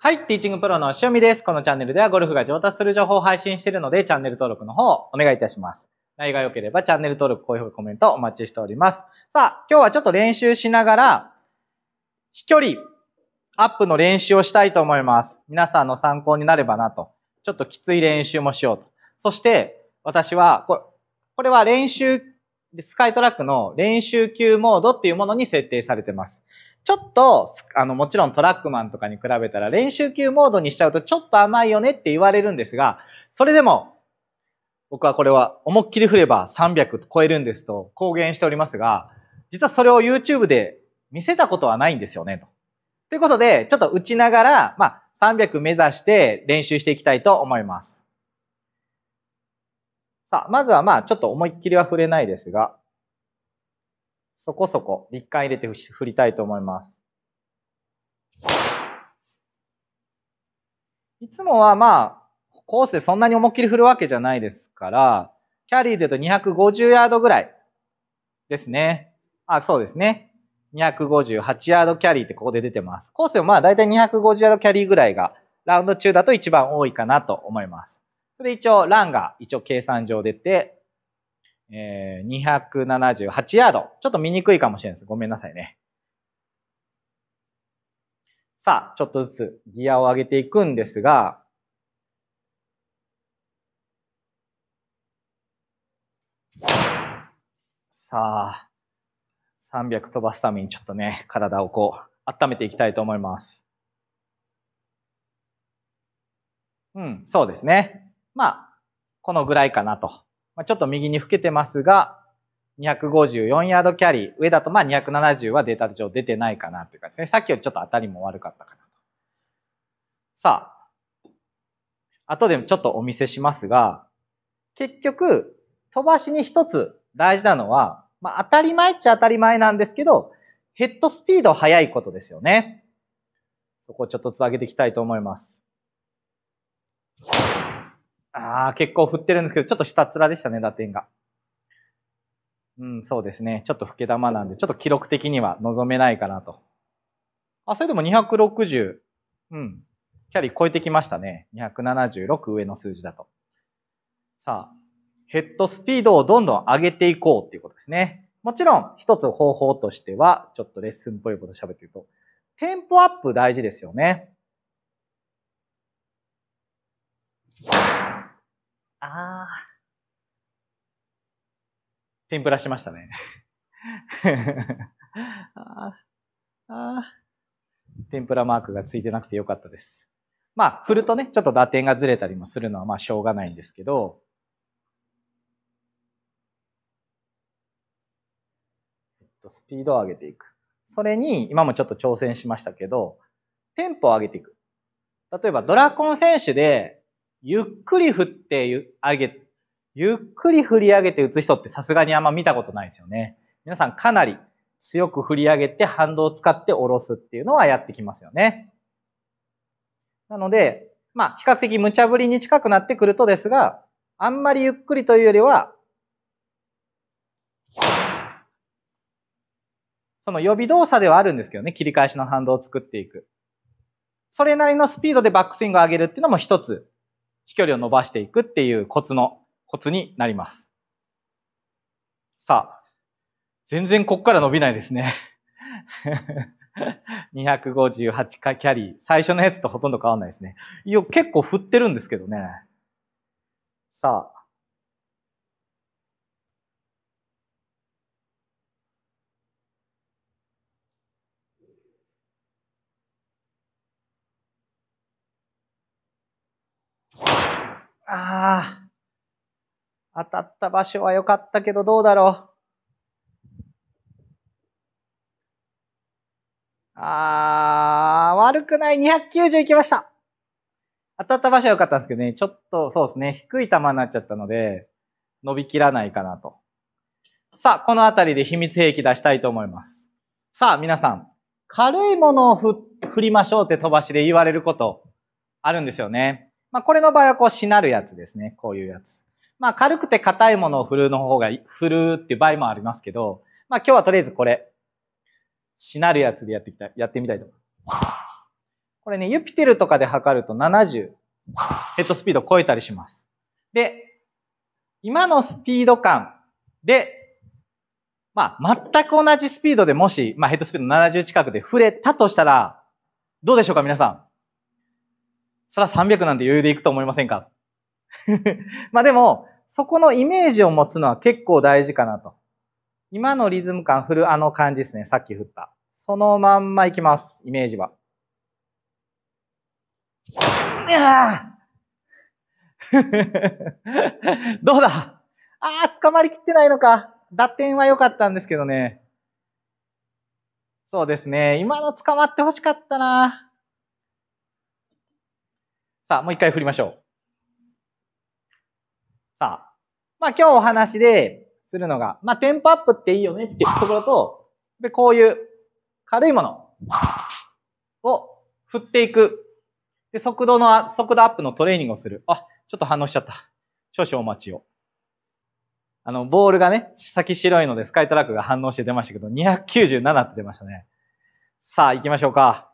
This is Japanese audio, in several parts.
はい、ティーチングプロの塩見です。このチャンネルではゴルフが上達する情報を配信しているので、チャンネル登録の方をお願いいたします。内容が良ければチャンネル登録、高評価、コメントお待ちしております。さあ、今日はちょっと練習しながら、飛距離アップの練習をしたいと思います。皆さんの参考になればなと。ちょっときつい練習もしようと。そして、私は、これ、これは練習、スカイトラックの練習級モードっていうものに設定されてます。ちょっと、あの、もちろんトラックマンとかに比べたら練習級モードにしちゃうとちょっと甘いよねって言われるんですが、それでも、僕はこれは思いっきり振れば300超えるんですと公言しておりますが、実はそれを YouTube で見せたことはないんですよね、と。ということで、ちょっと打ちながら、まあ、300目指して練習していきたいと思います。さあ、まずはまあ、ちょっと思いっきりは触れないですが、そこそこ立感入れて振りたいと思います。いつもはまあ、コースでそんなに思いっきり振るわけじゃないですから、キャリーで言うと250ヤードぐらいですね。あ、そうですね。258ヤードキャリーってここで出てます。コースでもまあ大体250ヤードキャリーぐらいがラウンド中だと一番多いかなと思います。それ一応、ランが一応計算上出て、えー、278ヤード。ちょっと見にくいかもしれないです。ごめんなさいね。さあ、ちょっとずつギアを上げていくんですが、さあ、300飛ばすためにちょっとね、体をこう、温めていきたいと思います。うん、そうですね。まあ、このぐらいかなとまあ、ちょっと右に老けてますが、254ヤードキャリー、上だとまあ270はデータ上出てないかなという感じですね。さっきよりちょっと当たりも悪かったかなと。さあ、後でちょっとお見せしますが、結局、飛ばしに一つ大事なのは、まあ当たり前っちゃ当たり前なんですけど、ヘッドスピード速いことですよね。そこをちょっとつなげていきたいと思います。ああ、結構振ってるんですけど、ちょっと下っ面でしたね、打点が。うん、そうですね。ちょっと老け玉なんで、ちょっと記録的には望めないかなと。あ、それでも260、うん、キャリー超えてきましたね。276上の数字だと。さあ、ヘッドスピードをどんどん上げていこうっていうことですね。もちろん、一つ方法としては、ちょっとレッスンっぽいこと喋ってると、テンポアップ大事ですよね。ああ。天ぷらしましたね。ああ。天ぷらマークがついてなくてよかったです。まあ、振るとね、ちょっと打点がずれたりもするのはまあしょうがないんですけど、スピードを上げていく。それに、今もちょっと挑戦しましたけど、テンポを上げていく。例えば、ドラコン選手でゆっくり振って上げ、ゆっくり振り上げて打つ人ってさすがにあんま見たことないですよね。皆さんかなり強く振り上げて反動を使って下ろすっていうのはやってきますよね。なので、まあ比較的無茶ぶりに近くなってくるとですが、あんまりゆっくりというよりは、その予備動作ではあるんですけどね、切り返しの反動を作っていく。それなりのスピードでバックスイングを上げるっていうのも一つ飛距離を伸ばしていくっていうコツのコツになります。さあ、全然こっから伸びないですね。258 回キャリー。最初のやつとほとんど変わんないですね。いや、結構振ってるんですけどね。さあ、ああ、当たった場所は良かったけどどうだろう。ああ、悪くない。290いきました。当たった場所は良かったんですけどね、ちょっとそうですね、低い球になっちゃったので、伸びきらないかなと。さあ、この辺りで秘密兵器出したいと思います。さあ、皆さん、軽いものを振りましょうって飛ばしで言われることあるんですよね。まあ、これの場合はこうしなるやつですね。こういうやつ。まあ、軽くて硬いものを振るの方が、振るっていう場合もありますけど、まあ、今日はとりあえずこれ、しなるやつでやってきた、やってみたいと思います。これね、ユピテルとかで測ると70、ヘッドスピード超えたりします。で、今のスピード感で、まあ、全く同じスピードでもし、まあ、ヘッドスピード70近くで触れたとしたら、どうでしょうか、皆さん。そら300なんて余裕でいくと思いませんか まあでも、そこのイメージを持つのは結構大事かなと。今のリズム感振るあの感じですね。さっき振った。そのまんまいきます。イメージは。いや どうだああ、捕まりきってないのか。打点は良かったんですけどね。そうですね。今の捕まってほしかったな。さあ、もう一回振りましょう。さあ、まあ今日お話でするのが、まあテンポアップっていいよねっていうところと、でこういう軽いものを振っていく。で、速度の、速度アップのトレーニングをする。あ、ちょっと反応しちゃった。少々お待ちを。あの、ボールがね、先白いのでスカイトラックが反応して出ましたけど、297って出ましたね。さあ、行きましょうか。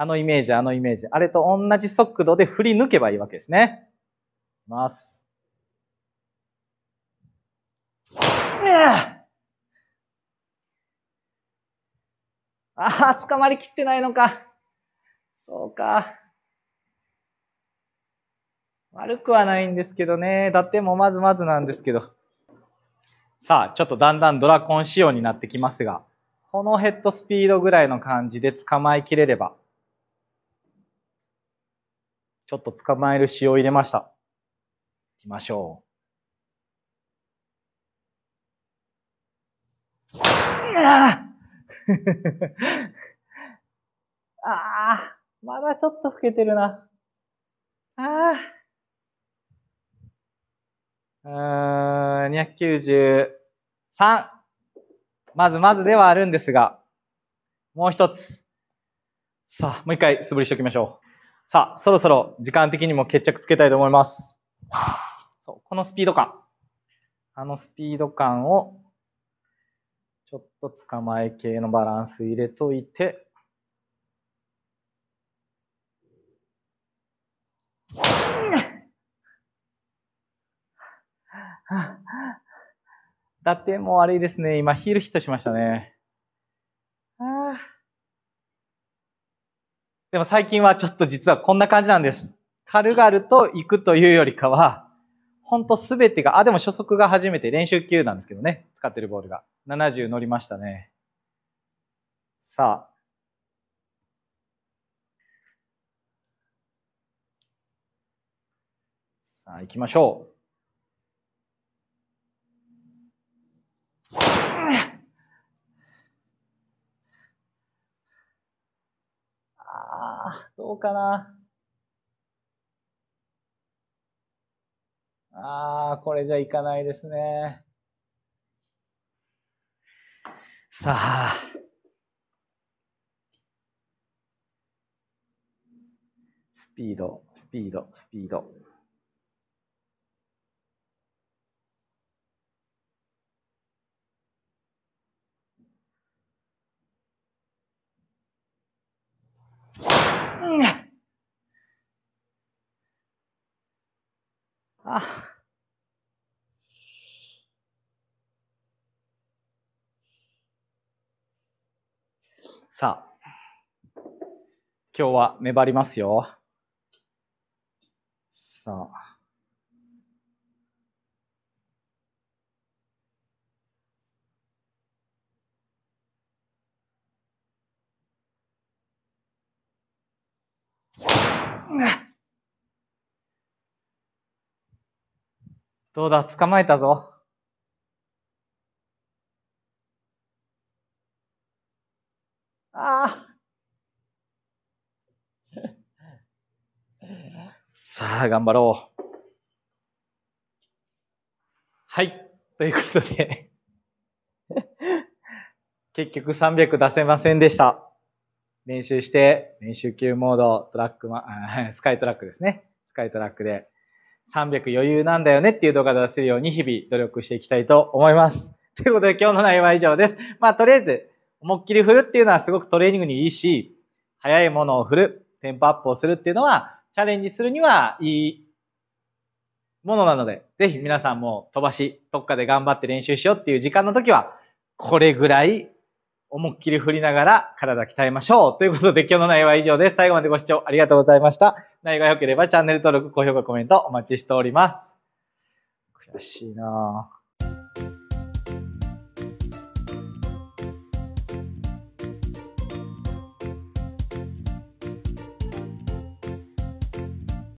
あのイメージ、あのイメージ、あれと同じ速度で振り抜けばいいわけですね。います。ああ、捕まりきってないのか。そうか。悪くはないんですけどね。だってもまずまずなんですけど。さあ、ちょっとだんだんドラコン仕様になってきますが、このヘッドスピードぐらいの感じで捕まえきれればちょっと捕まえる塩を入れました。いきましょう。ああまだちょっと老けてるな。ああ。うん、293。まずまずではあるんですが、もう一つ。さあ、もう一回素振りしておきましょう。さあ、そろそろ時間的にも決着つけたいと思います。そう、このスピード感。あのスピード感を、ちょっと捕まえ系のバランス入れといて、だってもう悪いですね。今ヒールヒットしましたね。でも最近はちょっと実はこんな感じなんです。軽々と行くというよりかは、ほんとべてが、あ、でも初速が初めて練習球なんですけどね、使ってるボールが。70乗りましたね。さあ。さあ、行きましょう。どうかな。ああ、これじゃいかないですね。さあ。スピード、スピード、スピード。あ。さあ、今日は粘りますよ。さあ。どうだ、捕まえたぞ。ああ。さあ、頑張ろう。はい。ということで 結局300出せませんでした。練習して、練習級モード、トラックマ、スカイトラックですね。スカイトラックで300余裕なんだよねっていう動画出せるように日々努力していきたいと思います。ということで今日の内容は以上です。まあとりあえず思いっきり振るっていうのはすごくトレーニングにいいし、速いものを振る、テンポアップをするっていうのはチャレンジするにはいいものなので、ぜひ皆さんも飛ばし、特化で頑張って練習しようっていう時間の時は、これぐらい思いっきり振りながら体鍛えましょう。ということで今日の内容は以上です。最後までご視聴ありがとうございました。内容が良ければチャンネル登録、高評価、コメントお待ちしております。悔しいなぁ。